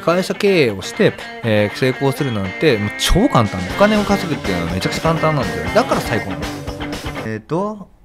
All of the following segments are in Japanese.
会社経営をして、えー、成功するなんてもう超簡単でお金を稼ぐっていうのはめちゃくちゃ簡単なんでだから最高なんですえっ、ー、と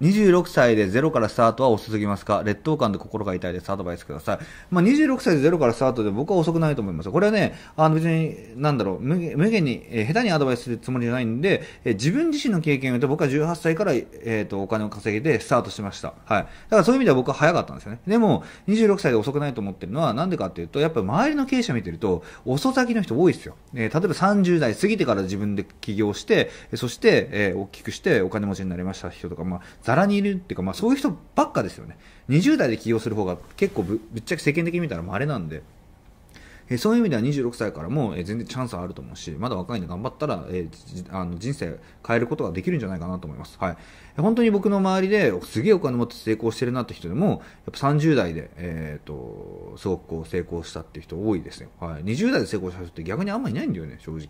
26歳でゼロからスタートは遅すぎますか劣等感で心が痛いです。アドバイスください。まあ、26歳でゼロからスタートで僕は遅くないと思います。これはね、あの別に、なんだろう、無限に、えー、下手にアドバイスするつもりじゃないんで、えー、自分自身の経験を言うと僕は18歳から、えっ、ー、と、お金を稼げてスタートしました。はい。だからそういう意味では僕は早かったんですよね。でも、26歳で遅くないと思ってるのはなんでかっていうと、やっぱ周りの経営者見てると、遅咲きの人多いですよ。えー、例えば30代過ぎてから自分で起業して、そして、えー、大きくしてお金持ちになりました人とか、まあ、ざらにいるっていうか、まあ、そういう人ばっかですよね。20代で起業する方が結構ぶぶっちゃけ世間的に見たらあれなんで。えそういう意味では26歳からも、全然チャンスはあると思うし、まだ若いんで頑張ったら、えあの人生変えることができるんじゃないかなと思います。はい。本当に僕の周りですげえお金持って成功してるなって人でも、やっぱ30代で、えっ、ー、と、すごくこう成功したっていう人多いですよ。はい。20代で成功した人って逆にあんまりいないんだよね、正直。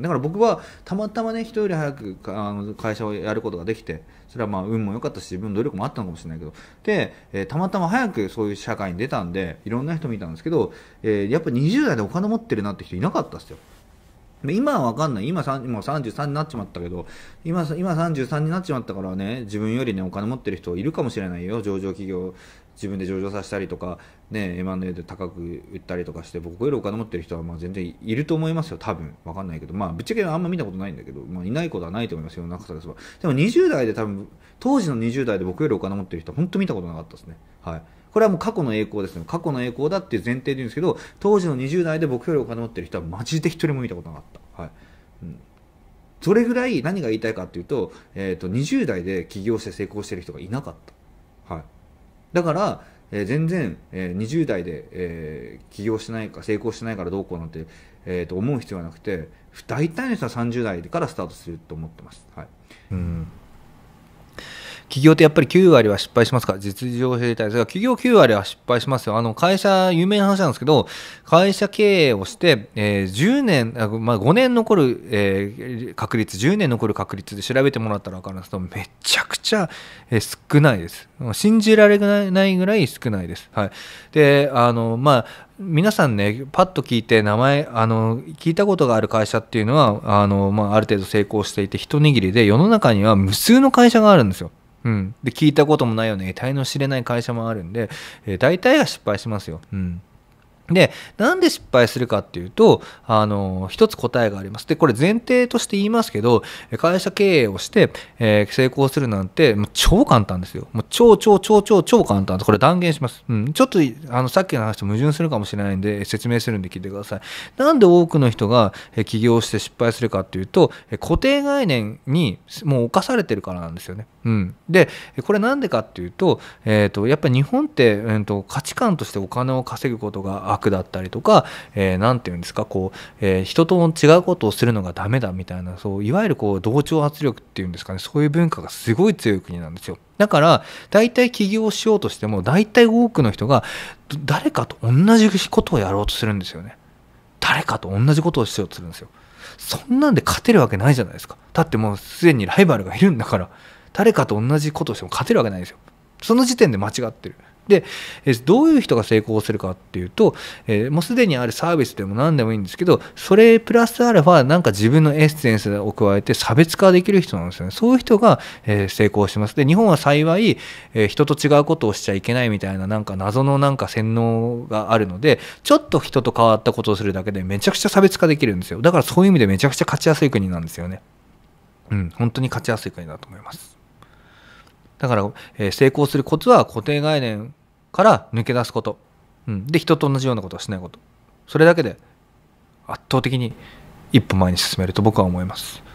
だから僕はたまたまね、人より早くあの会社をやることができて、それはまあ運も良かったし、自分の努力もあったのかもしれないけど、で、えー、たまたま早くそういう社会に出たんで、いろんな人見たんですけど、えー、やっぱ20代でお金持ってるなって人いなかったですよ。今はわかんない今今33になっちまったけど今今33になっちまったからね自分よりねお金持ってる人いるかもしれないよ上場企業自分で上場させたりとかね M&A で高く売ったりとかして僕よりお金持ってる人はまあ全然いると思いますよ多分分かんないけどまあぶっちゃけあんま見たことないんだけど、まあ、いないことはないと思いますよ中田ですばでも20代で多分当時の20代で僕よりお金持ってる人は本当見たことなかったですねはいこれはもう過去の栄光ですね。過去の栄光だっていう前提で言うんですけど、当時の20代で僕よりお金持ってる人はマジで一人も見たことなかった。はい。うん。それぐらい何が言いたいかっていうと、えっ、ー、と、20代で起業して成功してる人がいなかった。はい。だから、えー、全然、えー、20代で、えー、起業してないか成功してないからどうこうなんて、えー、と思う必要はなくて大体の人は30代からスタートすると思ってます、はい、うん企業ってやっぱり9割は失敗しますか実情兵隊ですが、企業9割は失敗しますよ。あの、会社、有名な話なんですけど、会社経営をして、えー、10年、まあ、5年残る、えー、確率、10年残る確率で調べてもらったら分かるんですけど、めちゃくちゃ、えー、少ないです。信じられないぐらい少ないです。はい。で、あの、まあ、皆さんねパッと聞いて名前あの聞いたことがある会社っていうのはあの、まあ、ある程度成功していて一握りで世の中には無数の会社があるんですよ。うん、で聞いたこともないような得体の知れない会社もあるんで、えー、大体が失敗しますよ。うんで、なんで失敗するかっていうと、あの、一つ答えがあります。で、これ前提として言いますけど、会社経営をして、えー、成功するなんて、もう超簡単ですよ。もう超超超超超簡単。これ断言します。うん。ちょっと、あの、さっきの話と矛盾するかもしれないんで、説明するんで聞いてください。なんで多くの人が起業して失敗するかっていうと、固定概念にもう侵されてるからなんですよね。うん。で、これなんでかっていうと、えっ、ー、と、やっぱり日本って、えーと、と価値観としてお金を稼ぐことが悪だったりとか何、えー、て言うんですかこう、えー、人と違うことをするのがダメだみたいなそういわゆるこう同調圧力っていうんですかねそういう文化がすごい強い国なんですよ。だから大体起業しようとしても大体多くの人が誰かと同じことをやろうとするんですよね。誰かと同じことをしようとするんですよ。そんなんで勝てるわけないじゃないですか。だってもうすでにライバルがいるんだから誰かと同じことをしても勝てるわけないですよ。その時点で間違ってる。でどういう人が成功するかっていうと、えー、もうすでにあるサービスでも何でもいいんですけどそれプラスアルファなんか自分のエッセンスを加えて差別化できる人なんですよねそういう人が、えー、成功しますで日本は幸い、えー、人と違うことをしちゃいけないみたいななんか謎のなんか洗脳があるのでちょっと人と変わったことをするだけでめちゃくちゃ差別化できるんですよだからそういう意味でめちゃくちゃ勝ちやすい国なんですよねうん本当に勝ちやすい国だと思いますだから、えー、成功するコツは固定概念から抜け出すこと、うん、で人と同じようなことをしないことそれだけで圧倒的に一歩前に進めると僕は思います。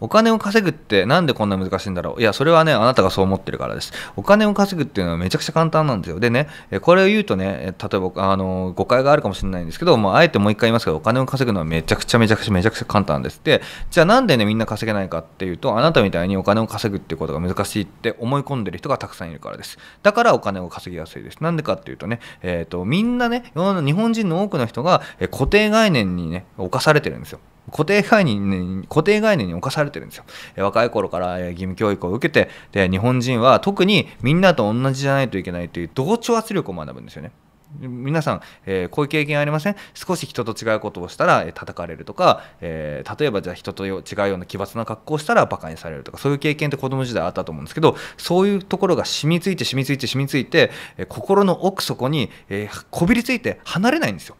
お金を稼ぐってなんでこんな難しいんだろういや、それはね、あなたがそう思ってるからです。お金を稼ぐっていうのはめちゃくちゃ簡単なんですよ。でね、これを言うとね、例えば、あの、誤解があるかもしれないんですけど、もうあえてもう一回言いますけど、お金を稼ぐのはめちゃくちゃめちゃくちゃめちゃくちゃ簡単です。で、じゃあなんでね、みんな稼げないかっていうと、あなたみたいにお金を稼ぐっていうことが難しいって思い込んでる人がたくさんいるからです。だからお金を稼ぎやすいです。なんでかっていうとね、えっ、ー、と、みんなね、日本人の多くの人が固定概念にね、侵されてるんですよ。固定概念に固定概念に侵されてるんですよ若い頃から義務教育を受けてで日本人は特にみんなと同じじゃないといけないという同調圧力を学ぶんですよね皆さん、えー、こういう経験ありません少し人と違うことをしたら、えー、叩かれるとか、えー、例えばじゃあ人と違うような奇抜な格好をしたらバカにされるとかそういう経験って子供時代あったと思うんですけどそういうところが染みついて染みついて染みついて、え心の奥底に、えこびりついて離れないんですよ。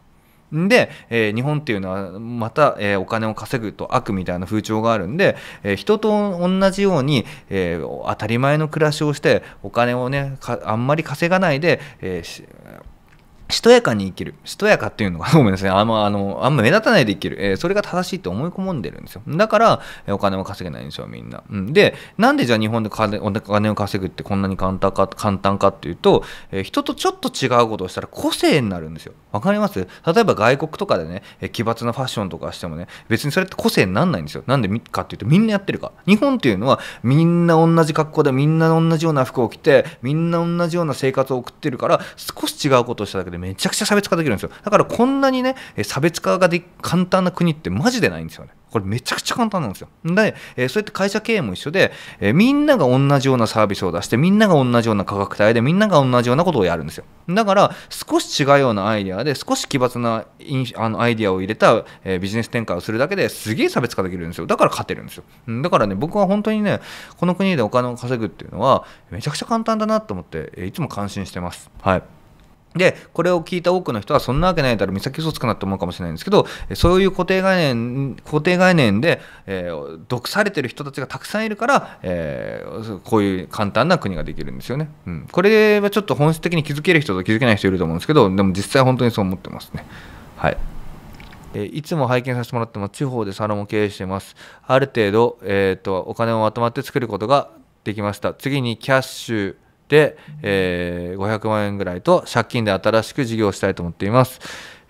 で、えー、日本っていうのはまた、えー、お金を稼ぐと悪みたいな風潮があるんで、えー、人と同じように、え当たり前の暮らしをしてお金をねあんまり稼がないで、えしとやかに生きる。しとやかっていうのが、ごめんなさい。あんま、あの、あんま目立たないで生きる。えー、それが正しいって思い込んでるんですよ。だから、えお金を稼げないんですよ、みんな。うん、で、なんでじゃあ日本で金お金を稼ぐってこんなに簡単か、簡単かっていうと、えー、人とちょっと違うことをしたら個性になるんですよ。わかります例えば外国とかでね、え奇抜なファッションとかしてもね、別にそれって個性になんないんですよ。なんでかっていうとみんなやってるから。日本っていうのはみんな同じ格好でみんな同じような服を着て、みんな同じような生活を送ってるから、少し違うことをしただけでめちゃくちゃ差別化できるんですよ。だからこんなにね、差別化がで簡単な国ってマジでないんですよね。これめちゃくちゃ簡単なんですよ。で、えー、そうやって会社経営も一緒で、えー、みんなが同じようなサービスを出して、みんなが同じような価格帯で、みんなが同じようなことをやるんですよ。だから、少し違うようなアイデアで、少し奇抜なあのアイデアを入れた、えー、ビジネス展開をするだけですげえ差別化できるんですよ。だから勝てるんですよ。だからね、僕は本当にね、この国でお金を稼ぐっていうのは、めちゃくちゃ簡単だなと思って、いつも感心してます。はい。で、これを聞いた多くの人は、そんなわけないだろ、美咲嘘つくなって思うかもしれないんですけど、そういう固定概念、固定概念で、えー、毒されてる人たちがたくさんいるから、えー、こういう簡単な国ができるんですよね。うん。これはちょっと本質的に気づける人と気づけない人いると思うんですけど、でも実際本当にそう思ってますね。はい。えいつも拝見させてもらっても地方でサロンを経営しています。ある程度、えーとお金をまとまって作ることができました。次にキャッシュ、えー、500万円ぐらいと借金で新しく事業をしたいと思っています。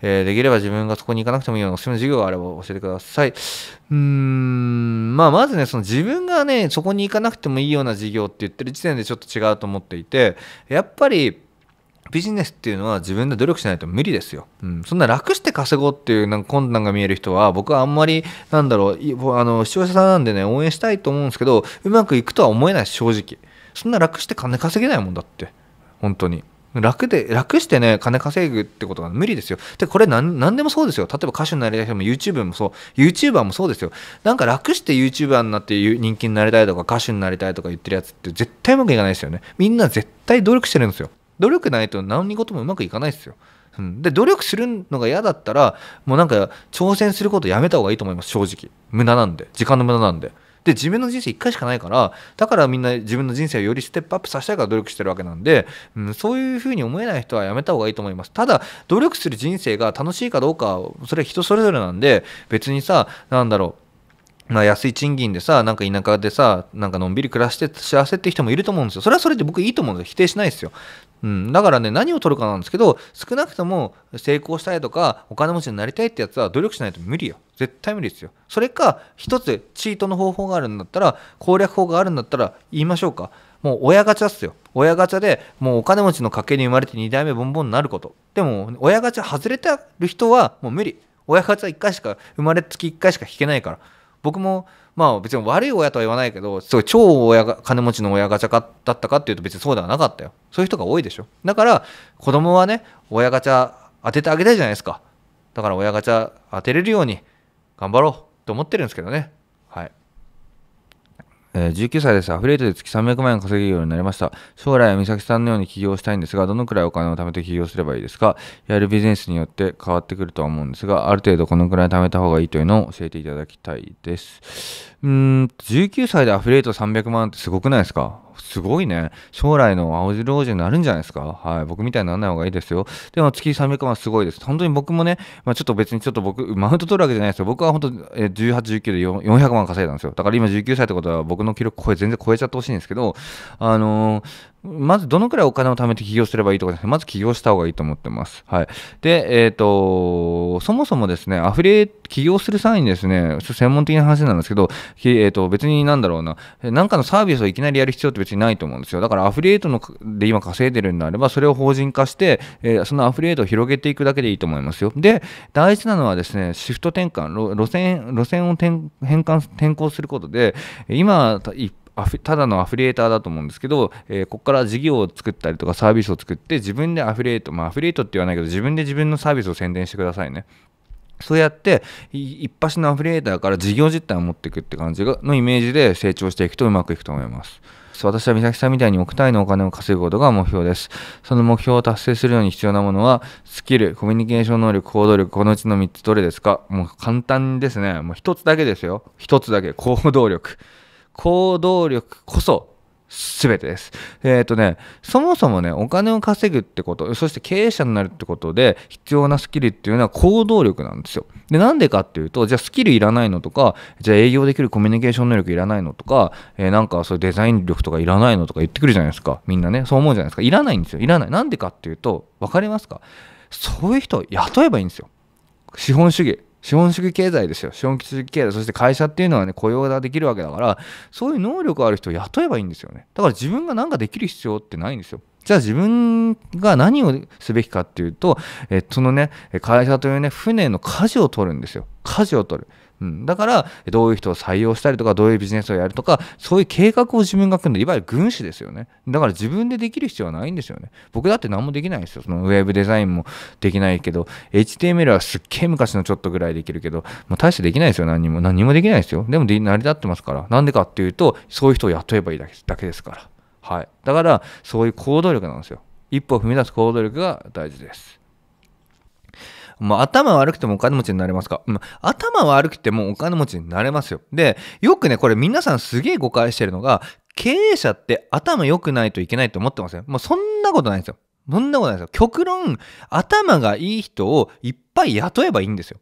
えー、できれば自分がそこに行かなくてもいいようなおすすめの授業があれば教えてください。うーん、まあ、まずね、その自分がね、そこに行かなくてもいいような授業って言ってる時点でちょっと違うと思っていて、やっぱり、ビジネスっていうのは自分で努力しないと無理ですよ。うん、そんな楽して稼ごうっていうなんか困難が見える人は僕はあんまりなんだろうあの視聴者さんなんでね応援したいと思うんですけどうまくいくとは思えない正直。そんな楽して金稼げないもんだって本当に楽で楽してね金稼ぐってことが無理ですよでこれ何んでもそうですよ例えば歌手になりたい人も y o u t u b e もそう YouTuber もそうですよなんか楽して YouTuber になって人気になりたいとか歌手になりたいとか言ってるやつって絶対うまくいかないですよねみんな絶対努力してるんですよ努力ないと何事もうまくいかないですようん、で努力するのが嫌だったらもうなんか挑戦することやめた方がいいと思います正直無駄なんで時間の無駄なんでで自分の人生1回しかないからだからみんな自分の人生をよりステップアップさせたいから努力してるわけなんで、うん、そういうふうに思えない人はやめた方がいいと思いますただ努力する人生が楽しいかどうかそれは人それぞれなんで別にさなんだろうまあ、安い賃金でさ、なんか田舎でさ、なんかのんびり暮らして幸せって人もいると思うんですよ。それはそれで僕いいと思うんですよ。否定しないですよ。うん、だからね、何を取るかなんですけど、少なくとも成功したいとか、お金持ちになりたいってやつは努力しないと無理よ。絶対無理ですよ。それか、一つチートの方法があるんだったら、攻略法があるんだったら言いましょうか。もう親ガチャっすよ。親ガチャでもうお金持ちの家計に生まれて2代目ボンボンになること。でも、親ガチャ外れてる人はもう無理。親ガチャ1回しか、生まれつき1回しか引けないから。僕もまあ別に悪い親とは言わないけどすごい超親が金持ちの親ガチャかだったかっていうと別にそうではなかったよそういう人が多いでしょだから子供はね親ガチャ当ててあげたいじゃないですかだから親ガチャ当てれるように頑張ろうと思ってるんですけどねえー、19歳です。アフィリエイトで月300万円稼げるようになりました。将来は美咲さんのように起業したいんですが、どのくらいお金を貯めて起業すればいいですかやるビジネスによって変わってくるとは思うんですが、ある程度このくらい貯めた方がいいというのを教えていただきたいです。うん、19歳でアフィリエイト300万ってすごくないですかすごいね。将来の青白王子になるんじゃないですかはい。僕みたいにならない方がいいですよ。でも月300万はすごいです。本当に僕もね、まあ、ちょっと別にちょっと僕、マウント取るわけじゃないですよ。僕は本当、え18、19で400万稼いだんですよ。だから今19歳ってことは僕の記録超全然超えちゃってほしいんですけど、あのー、まずどのくらいお金を貯めて起業すればいいとかですね、まず起業した方がいいと思ってます。はい。で、えっ、ー、と、そもそもですね、アフリエイト、起業する際にですね、専門的な話なんですけど、えー、と別になんだろうな、なんかのサービスをいきなりやる必要って別にないと思うんですよ。だからアフリエイトので今稼いでるんであれば、それを法人化して、えー、そのアフリエイトを広げていくだけでいいと思いますよ。で、大事なのはですね、シフト転換、路線、路線を変換、転向することで、今、一ただのアフィリエーターだと思うんですけど、えー、ここから事業を作ったりとかサービスを作って自分でアフィリエイトまあアフィリエイトって言わないけど自分で自分のサービスを宣伝してくださいねそうやって一発のアフィリエーターから事業実態を持っていくって感じのイメージで成長していくとうまくいくと思います私は美咲さんみたいに億単位のお金を稼ぐことが目標ですその目標を達成するのに必要なものはスキルコミュニケーション能力行動力このうちの3つどれですかもう簡単ですねもう1つだけですよ1つだけ行動力行動力こそ全てです。えっ、ー、とね、そもそもね、お金を稼ぐってこと、そして経営者になるってことで必要なスキルっていうのは行動力なんですよ。で、なんでかっていうと、じゃあスキルいらないのとか、じゃあ営業できるコミュニケーション能力いらないのとか、えー、なんかそういうデザイン力とかいらないのとか言ってくるじゃないですか。みんなね、そう思うじゃないですか。いらないんですよ。いらない。なんでかっていうと、分かりますかそういう人を雇えばいいんですよ。資本主義。資本主義経済ですよ資本主義経済そして会社っていうのはね雇用ができるわけだからそういう能力ある人を雇えばいいんですよねだから自分が何かできる必要ってないんですよじゃあ自分が何をすべきかっていうと、えそのね、会社というね、船の舵を取るんですよ。舵を取る。うん、だからどういう人を採用したりとかどういうビジネスをやるとかそういう計画を自分が組んでいわゆる軍師ですよねだから自分でできる必要はないんですよね僕だって何もできないんですよそのウェブデザインもできないけど HTML はすっげえ昔のちょっとぐらいできるけどもう大してできないですよ何も何もできないですよでも成り立ってますからなんでかっていうとそういう人を雇えばいいだけだけですからはいだからそういう行動力なんですよ一歩踏み出す行動力が大事ですま頭悪くてもお金持ちになれますか、うん、頭悪くてもお金持ちになれますよ。で、よくね、これ皆さんすげえ誤解してるのが、経営者って頭良くないといけないと思ってませんもうそんなことないんですよ。そんなことないですよ。極論、頭がいい人をいっぱい雇えばいいんですよ。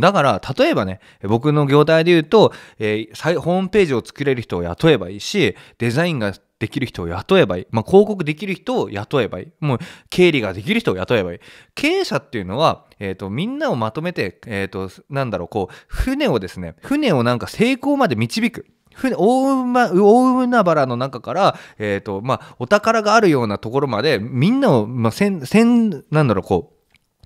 だから、例えばね、僕の業態で言うと、えー、ホームページを作れる人を雇えばいいし、デザインができる人を雇えばいい。まあ、広告できる人を雇えばいい。もう、経理ができる人を雇えばいい。経営者っていうのは、えっ、ー、と、みんなをまとめて、えっ、ー、と、なんだろう、こう、船をですね、船をなんか成功まで導く。船大海原の中から、えーとまあ、お宝があるようなところまでみんなを、まあ、せんせんなんだろうこう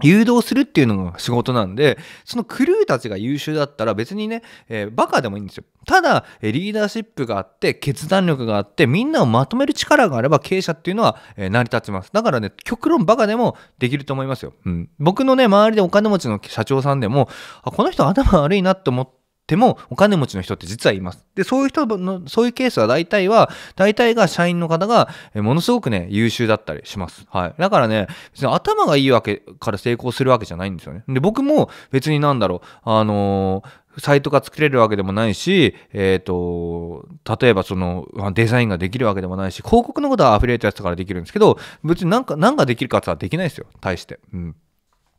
誘導するっていうのが仕事なんで、そのクルーたちが優秀だったら別にね、えー、バカでもいいんですよ。ただ、リーダーシップがあって、決断力があって、みんなをまとめる力があれば、経営者っていうのは、え成り立ちます。だからね、極論バカでもできると思いますよ。うん。僕のね、周りでお金持ちの社長さんでも、あ、この人頭悪いなって思って、てもお金持ちの人って実はいます。で、そういう人の、そういうケースは大体は、大体が社員の方が、えものすごくね、優秀だったりします。はい。だからね、別に頭がいいわけから成功するわけじゃないんですよね。で、僕も別になんだろう、あのーサイトが作れるわけでもないし、えっ、ー、と、例えばその、デザインができるわけでもないし、広告のことはアフィリエイトやつからできるんですけど、別になんか、何ができるかってはできないですよ。対して。うん。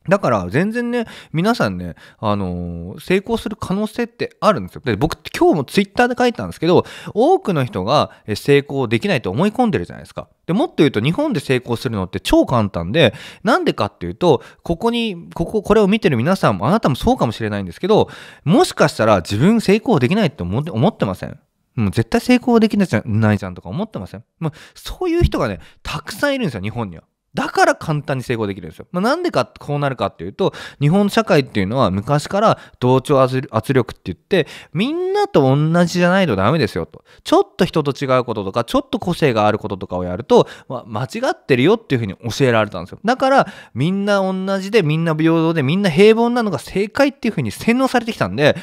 だから全然ね、皆さんね、あのー、成功する可能性ってあるんですよ。で、僕今日もツイッターで書いたんですけど、多くの人が成功できないと思い込んでるじゃないですか。で、もっと言うと日本で成功するのって超簡単で、なんでかっていうと、ここに、ここ、これを見てる皆さんも、あなたもそうかもしれないんですけど、もしかしたら自分成功できないって思って思ってませんもう絶対成功できないじゃないじゃんとか思ってませんもうそういう人がね、たくさんいるんですよ、日本には。だから簡単に成功できるんですよ。まあ、なんでかこうなるかっていうと、日本社会っていうのは昔から同調圧力って言って、みんなと同じじゃないとダメですよと。ちょっと人と違うこととか、ちょっと個性があることとかをやると、まあ、間違ってるよっていうふうに教えられたんですよ。だから、みんな同じで、みんな平等で、みんな平凡なのが正解っていうふうに洗脳されてきたんで、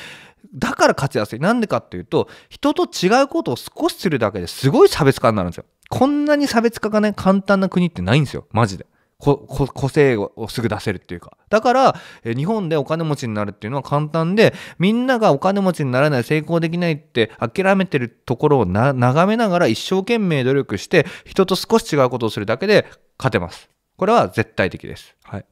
だから勝ちやすい。なんでかっていうと、人と違うことを少しするだけですごい差別化になるんですよ。こんなに差別化がね、簡単な国ってないんですよ。マジで。個性をすぐ出せるっていうか。だから、日本でお金持ちになるっていうのは簡単で、みんながお金持ちにならない、成功できないって諦めてるところを眺めながら一生懸命努力して、人と少し違うことをするだけで勝てます。これは絶対的です。はい。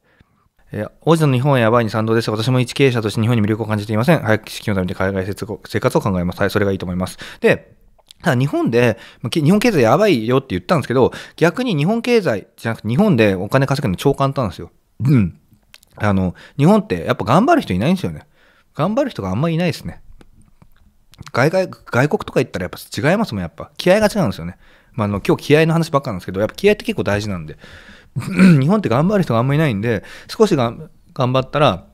えー、王子の日本はやばいに賛同です。私も一経営者として日本に魅力を感じていません。早く資金を貯めて海外生活を考えます。はい、それがいいと思います。で、ただ日本で、日本経済やばいよって言ったんですけど、逆に日本経済じゃなくて日本でお金稼ぐの超簡単なんですよ。うん。あの、日本ってやっぱ頑張る人いないんですよね。頑張る人があんまりいないですね。外外外国とか行ったらやっぱ違いますもん、やっぱ。気合が違うんですよね。まあ、あの今日気合の話ばっかなんですけど、やっぱ気合って結構大事なんで。日本って頑張る人があんまりいないんで、少しが頑張ったら、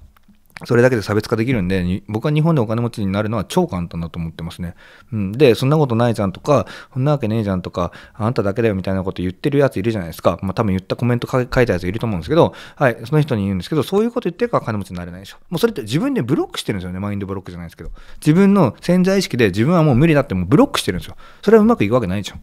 それだけで差別化できるんで、僕は日本でお金持ちになるのは超簡単だと思ってますね。うん、で、そんなことないじゃんとか、そんなわけねえじゃんとか、あんただけだよみたいなこと言ってるやついるじゃないですか。まあ多分言ったコメント書いたやついると思うんですけど、はい、その人に言うんですけど、そういうこと言ってるから金持ちになれないでしょ。もうそれって自分でブロックしてるんですよね。マインドブロックじゃないですけど。自分の潜在意識で自分はもう無理だってもうブロックしてるんですよ。それはうまくいくわけないでしょ。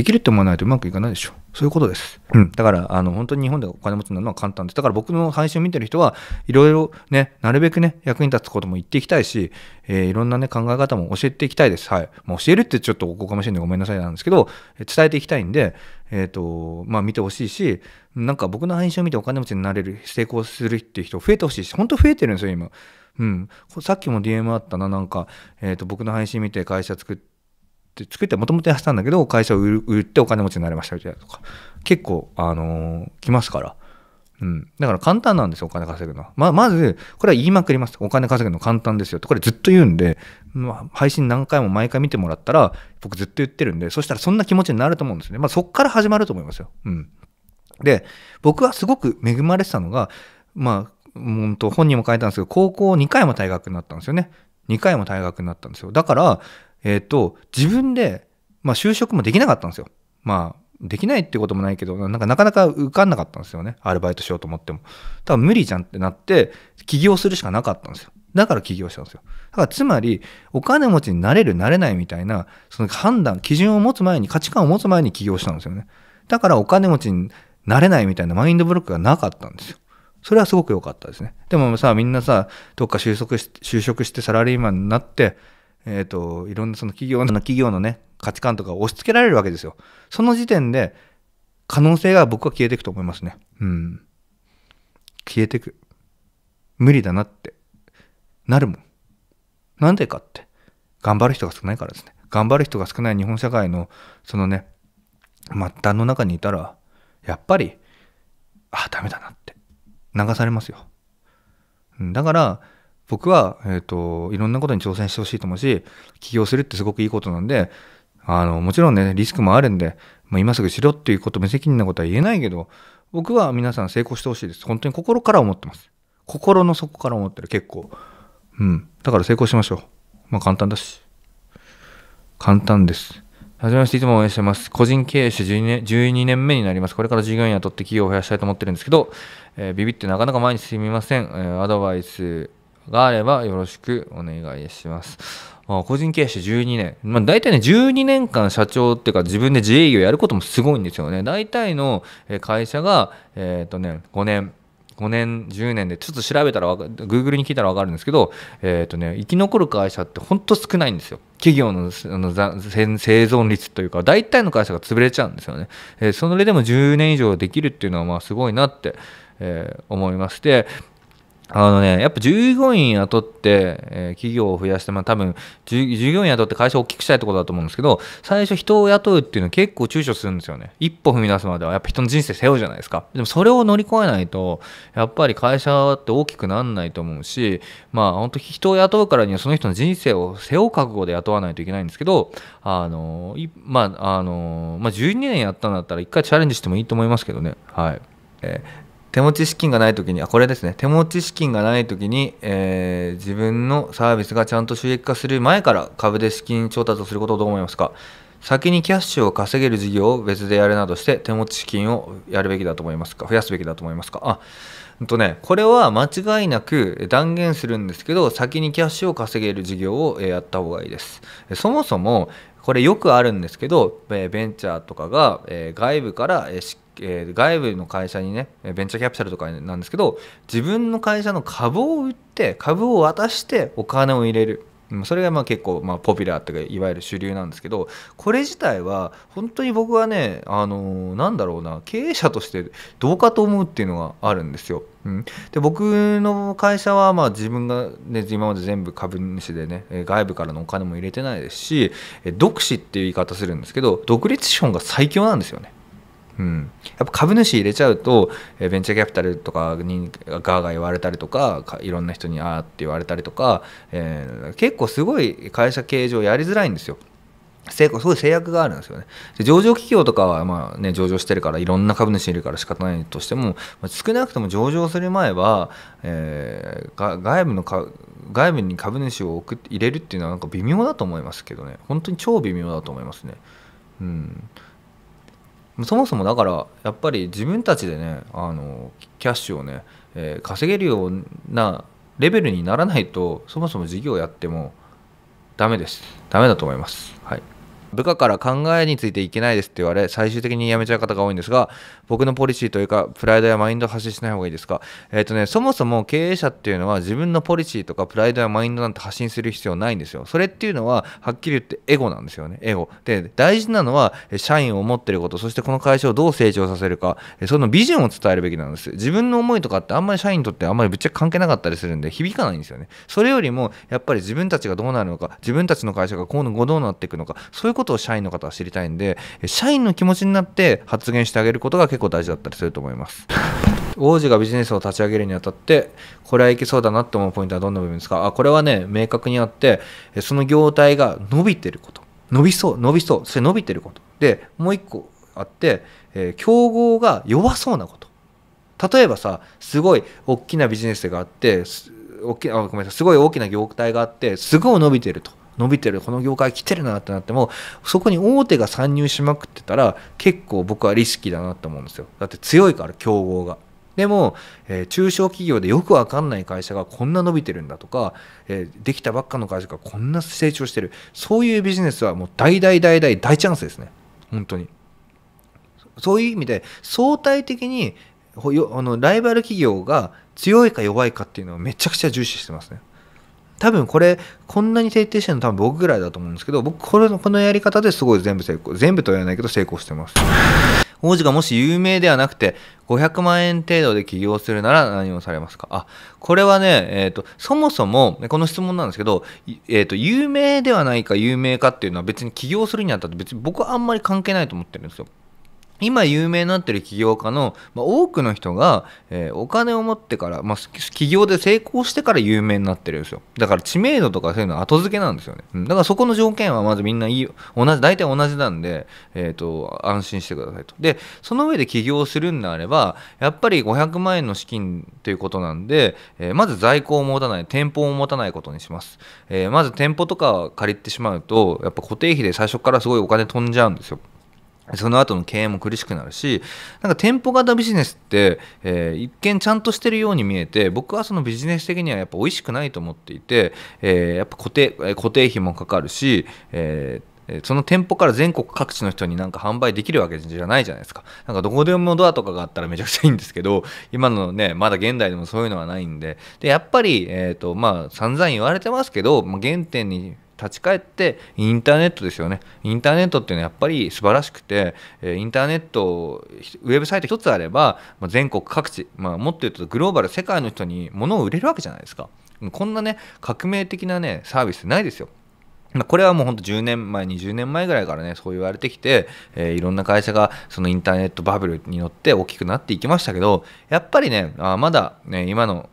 できるって思わないとうまくいかないでしょ。そういうことです。うん。だから、あの、本当に日本でお金持ちになるのは簡単です。だから僕の配信を見てる人は、いろいろね、なるべくね、役に立つことも言っていきたいし、えー、いろんなね、考え方も教えていきたいです。はい。もう教えるってちょっとおこがましいんでごめんなさいなんですけど、伝えていきたいんで、えっ、ー、と、まあ見てほしいし、なんか僕の配信を見てお金持ちになれる、成功するっていう人増えてほしいし、本当増えてるんですよ、今。うん、さっきも DM あったな、なんか、えーと、と僕の配信見て会社作って、って作ってもともとやってたんだけど会社を売ってお金持ちになりましたみたいなとか結構あのー、来ますから。うん、だから簡単なんですよ、お金稼ぐのは。ま、まず、これは言いまくります。お金稼ぐの簡単ですよと。これずっと言うんで、まあ、配信何回も毎回見てもらったら、僕ずっと言ってるんで、そしたらそんな気持ちになると思うんですね。まあ、そっから始まると思いますよ。うん。で、僕はすごく恵まれてたのが、まあ、本当本人も書いたんですけど、高校2回も退学になったんですよね。2回も退学になったんですよ。だから、えっ、ー、と、自分で、まあ、就職もできなかったんですよ。まあ、できないってこともないけど、なんかなかなか受かんなかったんですよね。アルバイトしようと思っても。多分無理じゃんってなって、起業するしかなかったんですよ。だから起業したんですよ。だからつまり、お金持ちになれる、なれないみたいな、その判断、基準を持つ前に、価値観を持つ前に起業したんですよね。だからお金持ちになれないみたいなマインドブロックがなかったんですよ。それはすごく良かったですね。でもさ、みんなさ、どっか就職し就職してサラリーマンになって、えーと、いろんなその企業の企業のね価値観とか押し付けられるわけですよ。その時点で可能性が僕は消えていくと思いますね。うん。消えていく。無理だなってなるもん。なんでかって。頑張る人が少ないからですね。頑張る人が少ない日本社会のそのね末端の中にいたらやっぱりああダメだなって流されますよ。だから僕は、えっ、ー、と、いろんなことに挑戦してほしいと思うし、起業するってすごくいいことなんで、あの、もちろんね、リスクもあるんで、まあ、今すぐしろっていうこと、無責任なことは言えないけど、僕は皆さん成功してほしいです。本当に心から思ってます。心の底から思ってる、結構。うん。だから成功しましょう。まあ、簡単だし。簡単です。はじめまして、いつも応援してます。個人経営者12年 ,12 年目になります。これから従業員雇って企業を増やしたいと思ってるんですけど、えー、ビビってなかなか前に進みません。えー、アドバイス、があればよろしくお願いします。個人経営者12年、まあ、大体ね12年間社長っていうか自分で自営業やることもすごいんですよね大体の会社がえっ、ー、とね5年5年10年でちょっと調べたら Google に聞いたら分かるんですけど、えーとね、生き残る会社ってほんと少ないんですよ企業のあの生存率というか大体の会社が潰れちゃうんですよね、えー、それでも10年以上できるっていうのはまあすごいなって、えー、思いましてあのね、やっぱ従業員雇って、えー、企業を増やして、まあ、多分従業員雇って会社を大きくしたいってことだと思うんですけど、最初人を雇うっていうのは結構躊躇するんですよね。一歩踏み出すまではやっぱ人の人生背負うじゃないですか。でもそれを乗り越えないと、やっぱり会社って大きくなんないと思うし、まあ本当人を雇うからにはその人の人生を背負う覚悟で雇わないといけないんですけど、あの、まあ、あの、まあ、12年やったんだったら一回チャレンジしてもいいと思いますけどね。はい。えー手持ち資金がない時にあこれですね手持ち資金がない時に、えー、自分のサービスがちゃんと収益化する前から株で資金調達をすることをどう思いますか先にキャッシュを稼げる事業を別でやるなどして手持ち資金をやるべきだと思いますか増やすべきだと思いますかあ、うんとね、これは間違いなく断言するんですけど先にキャッシュを稼げる事業をやった方がいいですそもそもこれよくあるんですけどベンチャーとかが外部から資金えー、外部の会社にねベンチャーキャピタルとかなんですけど自分の会社の株を売って株を渡してお金を入れるそれがまあ結構まあポピュラーというかいわゆる主流なんですけどこれ自体は本当に僕はねあのなんだろうな経営者としてどうかと思うっていうのがあるんですよ。うん、で僕の会社はまあ自分が、ね、今まで全部株主でね外部からのお金も入れてないですし独資っていう言い方するんですけど独立資本が最強なんですよね。うん、やっぱ株主入れちゃうとベンチャーキャピタルとかにガーガー言われたりとかいろんな人にあーって言われたりとか、えー、結構すごい会社経営上やりづらいんですよ。成功すごい制約があるんですよねで上場企業とかはまあ、ね、上場してるからいろんな株主いるから仕方ないとしても、まあ、少なくとも上場する前は、えー、外部のか外部に株主を入れるっていうのはなんか微妙だと思いますけどね本当に超微妙だと思いますね。うんそもそもだからやっぱり自分たちでねあのキャッシュをね、えー、稼げるようなレベルにならないとそもそも事業やってもダメですダメだと思いますはい部下から考えについていけないですって言われ最終的に辞めちゃう方が多いんですが僕のポリシーというかプライドやマインドを発信しない方がいいですかえっ、ー、とねそもそも経営者っていうのは自分のポリシーとかプライドやマインドなんて発信する必要ないんですよそれっていうのははっきり言ってエゴなんですよねエゴで大事なのは社員を持ってることそしてこの会社をどう成長させるかそのビジョンを伝えるべきなんです自分の思いとかってあんまり社員にとってあんまりぶっちゃけ関係なかったりするんで響かないんですよねそれよりもやっぱり自分たちがどうなるのか自分たちの会社が今後どうなっていくのかそういうことを社員の方は知りたいんで、社員の気持ちになって発言してあげることが結構大事だったりすると思います。王子がビジネスを立ち上げるにあたって、これはいけそうだなって思うポイントはどんな部分ですかあ、これはね、明確にあって、その業態が伸びてること。伸びそう、伸びそう、それ伸びてること。で、もう一個あって、えー、競合が弱そうなこと。例えばさ、すごい大きなビジネスがあって、大きあごめんなさいすごい大きな業態があって、すごい伸びてると。伸びてるこの業界来てるなってなってもそこに大手が参入しまくってたら結構僕はリスキーだなと思うんですよだって強いから競合が。でも、えー、中小企業でよくわかんない会社がこんな伸びてるんだとか、えー、できたばっかの会社がこんな成長してるそういうビジネスはもう大大大大大チャンスですね本当にそういう意味で相対的にあのライバル企業が強いか弱いかっていうのをめちゃくちゃ重視してますね多分これこんなに徹底してるの多分僕ぐらいだと思うんですけど僕これこのやり方ですごい全部成功全部とは言わないけど成功してます 王子がもし有名ではなくて500万円程度で起業するなら何をされますかあこれはね、えーと、そもそもこの質問なんですけど、えーと有名ではないか有名かっていうのは別に起業するにあたって別に僕はあんまり関係ないと思ってるんですよ今有名になってる起業家の、まあ、多くの人が、えー、お金を持ってから、まあ、起業で成功してから有名になってるんですよだから知名度とかそういうのは後付けなんですよね、うん、だからそこの条件はまずみんないい同じ大体同じなんで、えーと、と安心してくださいとでその上で起業するんであればやっぱり500万円の資金ということなんで、えー、まず在庫を持たない店舗を持たないことにします、えー、まず店舗とか借りてしまうとやっぱ固定費で最初からすごいお金飛んじゃうんですよその後の経営も苦しくなるし、なんか店舗型ビジネスって、えー、一見ちゃんとしてるように見えて、僕はそのビジネス的にはやっぱ美味しくないと思っていて、えー、やっぱ固定、固定費もかかるし、えーその店舗から全国各地の人になんか販売できるわけじゃないじゃないですか。なんかどこでもドアとかがあったらめちゃくちゃいいんですけど、今のね、まだ現代でもそういうのはないんで、で、やっぱり、えっ、ー、と、まあ、散々言われてますけど、まあ、原点に立ち返ってインターネットですよねインターネットっていうのはやっぱり素晴らしくてインターネットウェブサイト1つあれば全国各地、まあ、もっと言うとグローバル世界の人に物を売れるわけじゃないですかこんなね革命的なねサービスないですよまこれはもうほんと10年前、20年前ぐらいからね、そう言われてきて、えー、いろんな会社がそのインターネットバブルに乗って大きくなっていきましたけど、やっぱりね、あまだ、ね、今の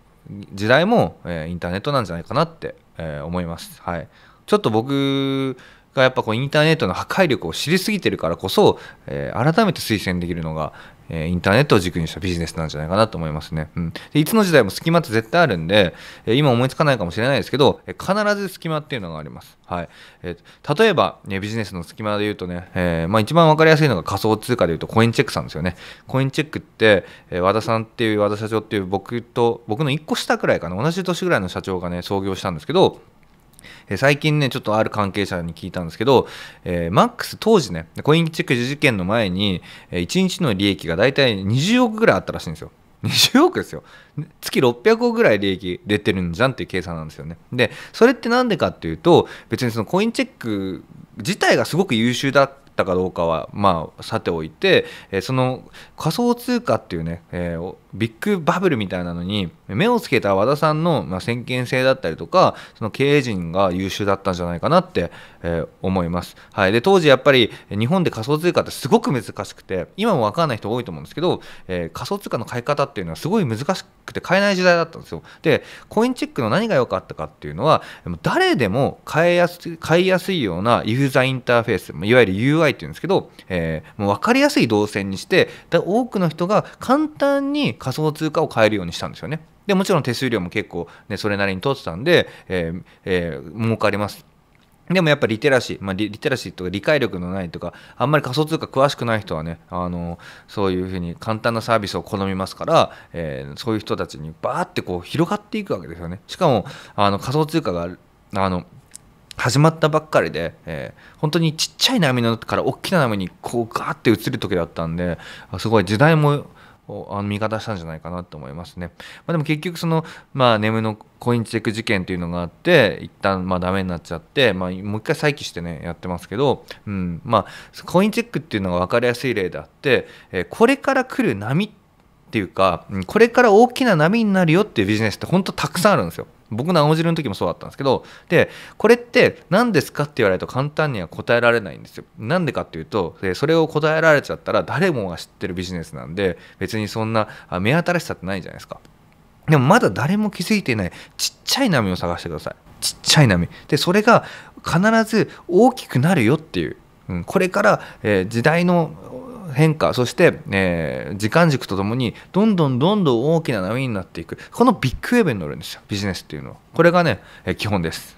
時代も、えー、インターネットなんじゃないかなって、えー、思います。はい。ちょっと僕がやっぱこうインターネットの破壊力を知りすぎてるからこそ、えー、改めて推薦できるのが、えー、インターネットを軸にしたビジネスなんじゃないかなと思いますね。うん、でいつの時代も隙間って絶対あるんで、えー、今思いつかないかもしれないですけど、え必ず隙間っていうのがあります。はいえー、例えば、ね、ビジネスの隙間で言うとね、えまあ、一番分かりやすいのが仮想通貨で言うとコインチェックさんですよね。コインチェックって、え和田さんっていう和田社長っていう僕と僕の1個下くらいかな同じ年ぐらいの社長がね創業したんですけど最近ねちょっとある関係者に聞いたんですけど、えー、マックス当時ねコインチェック事件の前に1日の利益が大体20億ぐらいあったらしいんですよ。20億ですよ月600億ぐらい利益出てるんじゃんっていう計算なんですよね。でそれって何でかっていうと別にそのコインチェック自体がすごく優秀だっったかどうかはまあさておいて、えその仮想通貨っていうね、えビッグバブルみたいなのに目をつけた和田さんの、ま先見性だったりとかその経営陣が優秀だったんじゃないかなって、え思います、はい、で当時やっぱり日本で仮想通貨ってすごく難しくて今も分かんない人多いと思うんですけど、え仮想通貨の買い方っていうのはすごい難しくて買えない時代だったんですよでコインチェックの何が良かったかっていうのは誰でも買えやす買いやすいようなユーザーインターフェースいわゆる UI っていうんですけど、えー、もう分かりやすい動線にして多くの人が簡単に仮想通貨を買えるようにしたんですよね。でもちろん手数料も結構、ね、それなりに取ってたんで、えーえー、儲かります。でもやっぱリテラシー、まあリ、リテラシーとか理解力のないとか、あんまり仮想通貨詳しくない人はね、あのそういうふうに簡単なサービスを好みますから、えー、そういう人たちにバーってこう広がっていくわけですよね。しかもあの仮想通貨があの始まったばっかりで、えー、本当にちっちゃい波のから大きな波にこうガーって移る時だったんですごい時代もあの味方したんじゃないかなと思いますね。まあ、でも結局その、まあ、ネムのコインチェック事件というのがあって一旦まあダメになっちゃって、まあ、もう一回再起してねやってますけど、うんまあ、コインチェックっていうのが分かりやすい例であって、えこれから来る波っていうかこれから大きな波になるよっていうビジネスって本当たくさんあるんですよ。僕の青汁の時もそうだったんですけどでこれって何ですかって言われると簡単には答えられないんですよなんでかっていうとそれを答えられちゃったら誰もが知ってるビジネスなんで別にそんな目新しさってないじゃないですかでもまだ誰も気づいていないちっちゃい波を探してくださいちっちゃい波でそれが必ず大きくなるよっていう、うん、これから、えー、時代の変化そして、えー、時間軸とともにどんどんどんどん大きな波になっていくこのビッグウェーブに乗るんですよビジネスっていうのはこれがね、えー、基本です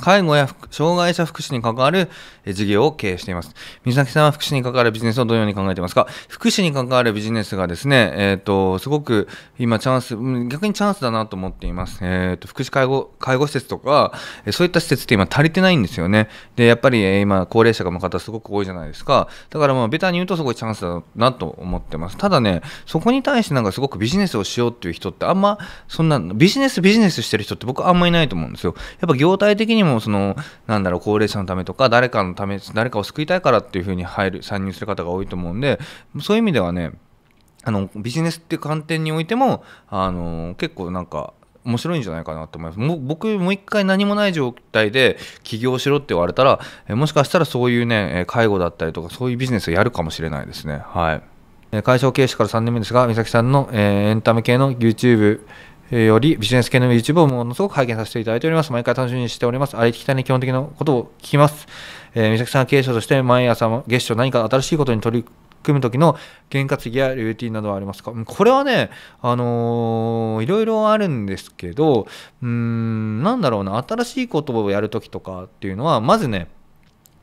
介護や障害者福祉に関わる事業を経営しています。水崎さんは福祉に関わるビジネスをどのように考えていますか福祉に関わるビジネスがですね、えーと、すごく今チャンス、逆にチャンスだなと思っています。えーと、福祉介護介護施設とか、そういった施設って今足りてないんですよね。で、やっぱり今高齢者の方すごく多いじゃないですか。だからまあベタに言うとすごいチャンスだなと思ってます。ただね、そこに対してなんかすごくビジネスをしようっていう人ってあんま、そんなビジネスビジネスしてる人って僕あんまいないと思うんですよ。やっぱ業態的にももそのなんだろう高齢者のためとか誰かのため誰かを救いたいからっていうふうに入る参入する方が多いと思うんでそういう意味ではねあのビジネスっていう観点においてもあの結構なんか面白いんじゃないかなと思います。も僕もう一回何もない状態で起業しろって言われたら、えもしかしたらそういうね、介護だったりとかそういうビジネスをやるかもしれないですね。はい。会社を経営してから3年目ですが、美咲さんの、えー、エンタメ系の YouTube、よりビジネス系の YouTube をものすごく拝見させていただいております。毎回楽しみにしております。ありきたりに基本的なことを聞きます。えー、美咲さんは経営者として毎朝月初何か新しいことに取り組む時の験担ぎやルーティンなどはありますかこれはね、あのー、いろいろあるんですけど、うーん、なんだろうな、新しいことをやるときとかっていうのは、まずね、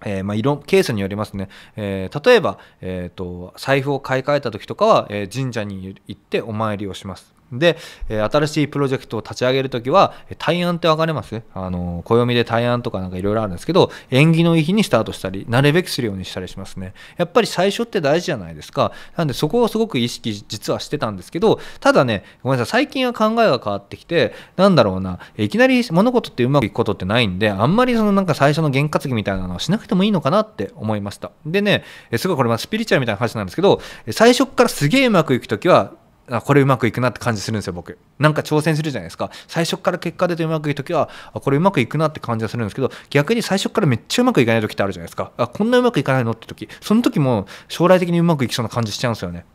えー、まあ、色ケースによりますね、えー、例えば、えーと、と財布を買い替えた時とかは、えー、神社に行ってお参りをしますで、え新しいプロジェクトを立ち上げるときは、対案って分かれますあの、暦で対案とかなんかいろいろあるんですけど、縁起のいい日にスタートしたり、なるべくするようにしたりしますね。やっぱり最初って大事じゃないですか。なんでそこをすごく意識実はしてたんですけど、ただね、ごめんなさい、最近は考えが変わってきて、なんだろうな、いきなり物事ってうまくいくことってないんで、あんまりそのなんか最初の験担ぎみたいなのはしなくてもいいのかなって思いました。でね、すごいこれまスピリチュアルみたいな話なんですけど、最初からすげえうまくいくときは、あこれうまくいくなって感じするんですよ僕なんか挑戦するじゃないですか最初から結果出てうまくいく時はあこれうまくいくなって感じはするんですけど逆に最初からめっちゃうまくいかない時ってあるじゃないですかあこんなうまくいかないのって時その時も将来的にうまくいきそうな感じしちゃうんですよね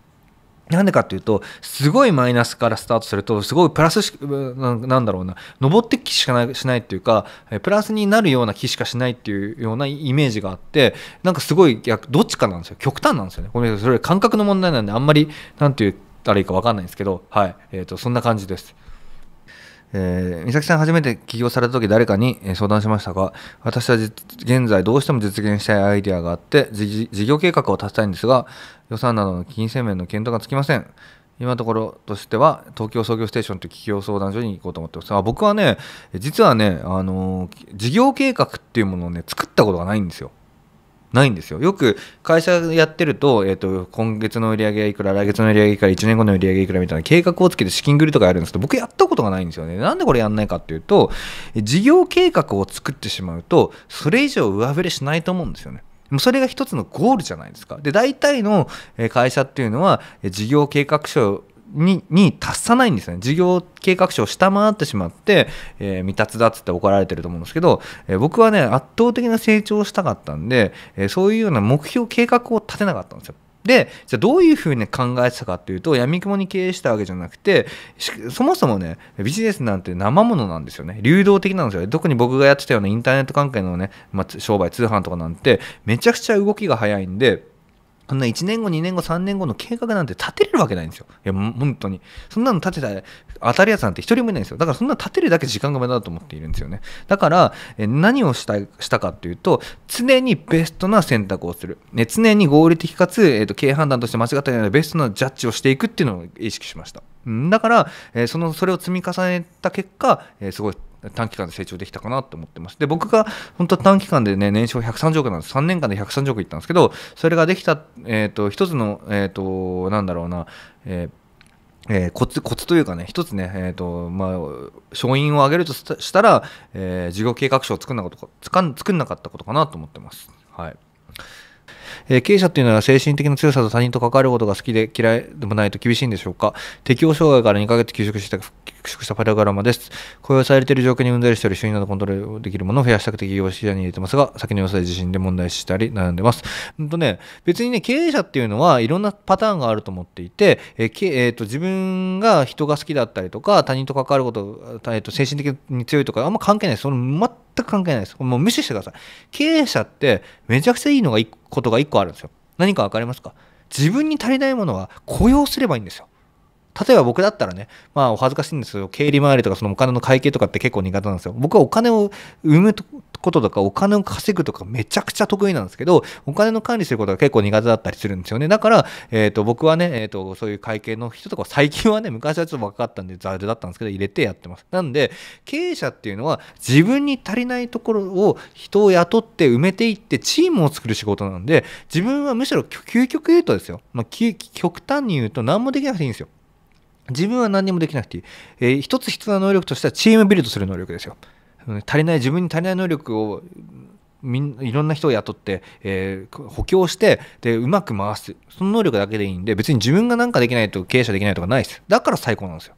なんでかっていうとすごいマイナスからスタートするとすごいプラスしなんだろうな登ってきしかないしないっていうかプラスになるような気しかしないっていうようなイメージがあってなんかすごい逆どっちかなんですよ極端なんですよねごめんなさいそれ感覚の問題なんであんまりなんていうたらいいか分かんないんですけど、はいえーと、そんな感じです。えー、美咲さん初めて起業された時誰かに相談しましたが私は現在どうしても実現したいアイデアがあって事業計画を立てたいんですが予算などの金銭面の検討がつきません今のところとしては東京創業ステーションという企業相談所に行こうと思ってますあ僕はね実はね、あのー、事業計画っていうものをね作ったことがないんですよないんですよよく会社やってると,、えーと、今月の売り上げはいくら来月の売り上げいくら1年後の売り上げいくらみたいな計画をつけて資金繰りとかやるんですけど僕やったことがないんですよねなんでこれやんないかっていうと事業計画を作ってしまうとそれ以上上振れしないと思うんですよねそれが一つのゴールじゃないですか。で、大体の会社っていうのは、事業計画書にに達さないんですね事業計画書を下回ってしまって、えー、未達だっつって怒られてると思うんですけど、えー、僕はね圧倒的な成長をしたかったんで、えー、そういうような目標計画を立てなかったんですよ。でじゃあどういうふうに、考えてたかっていうとやみくもに経営したわけじゃなくてそもそもねビジネスなんて生ものなんですよね流動的なんですよ特に僕がやってたようなインターネット関係のね、まあ、商売通販とかなんてめちゃくちゃ動きが早いんで。そんな1年後、2年後、3年後の計画なんて立てれるわけないんですよ。いや、本当に。そんなの立てたら当たるやつなんて一人もいないんですよ。だからそんな立てるだけ時間が無駄だと思っているんですよね。だから、え何をしたしたかっていうと、常にベストな選択をする。ね、常に合理的かつ、えーと、と経営判断として間違ったようなベストなジャッジをしていくっていうのを意識しました。だから、えー、そのそれを積み重ねた結果、えー、すごい短期間で成長できたかなと思ってます。で、僕が本当は短期間でね、年商130億なんです。3年間で130億いったんですけど、それができた、えっ、ー、と、一つの、えっ、ー、と、なんだろうな、えーえー、コツコツというかね、一つね、えーとまあ、勝因を上げるとしたら、えー、事業計画書を作んなかった作んなかったことかなと思ってます。はいえ経営者というのは精神的な強さと他人と関わることが好きで嫌いでもないと厳しいんでしょうか適応障害から2ヶ月休職した復職したパラグラマです。雇用されている状況にうんざりしたり、収入などコントロールできるものを増やしたくて企業視野に入れてますが、先の良さで自信で問題視したり悩んでます。うんとね、別にね、経営者っていうのはいろんなパターンがあると思っていて、えーえーと、自分が人が好きだったりとか、他人と関わること、えーと、精神的に強いとか、あんま関係ない。その全く関係ないです。もう無視してください。経営者ってめちゃくちゃいいのがいことが1個あるんですよ。何か分かりますか自分に足りないものは雇用すればいいんですよ。例えば僕だったらね、まあお恥ずかしいんですけど、経理回りとかそのお金の会計とかって結構苦手なんですよ。僕はお金を生むこととか、お金を稼ぐとかめちゃくちゃ得意なんですけど、お金の管理することが結構苦手だったりするんですよね。だから、えっ、ー、と、僕はね、えっ、ー、と、そういう会計の人とか、最近はね、昔はちょっと若かったんで、ザルだったんですけど、入れてやってます。なんで、経営者っていうのは自分に足りないところを人を雇って埋めていってチームを作る仕事なんで、自分はむしろ究極言うとですよ、まあ、極端に言うと何もできなくていいんですよ。自分は何にもできなくていい、えー、一つ必要な能力としてはチームビルドする能力ですよ足りない自分に足りない能力をみんいろんな人を雇って、えー、補強してでうまく回すその能力だけでいいんで別に自分が何かできないと経営者できないとかないですだから最高なんですよ